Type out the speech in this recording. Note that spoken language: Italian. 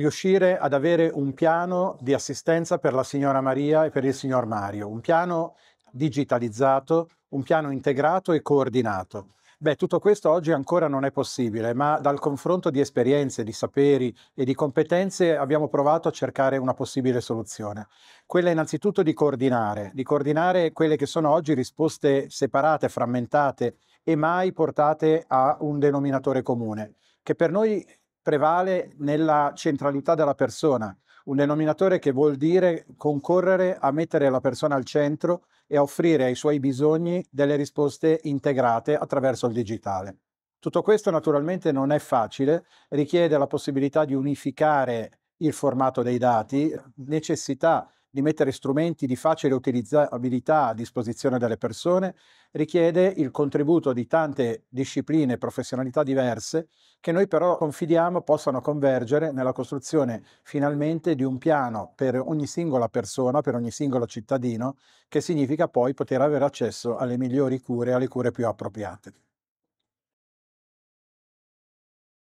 riuscire ad avere un piano di assistenza per la signora Maria e per il signor Mario, un piano digitalizzato, un piano integrato e coordinato. Beh, tutto questo oggi ancora non è possibile, ma dal confronto di esperienze, di saperi e di competenze abbiamo provato a cercare una possibile soluzione. Quella innanzitutto di coordinare, di coordinare quelle che sono oggi risposte separate, frammentate e mai portate a un denominatore comune, che per noi prevale nella centralità della persona, un denominatore che vuol dire concorrere a mettere la persona al centro e a offrire ai suoi bisogni delle risposte integrate attraverso il digitale. Tutto questo naturalmente non è facile, richiede la possibilità di unificare il formato dei dati, necessità di mettere strumenti di facile utilizzabilità a disposizione delle persone, richiede il contributo di tante discipline e professionalità diverse che noi però confidiamo possano convergere nella costruzione finalmente di un piano per ogni singola persona, per ogni singolo cittadino, che significa poi poter avere accesso alle migliori cure, alle cure più appropriate.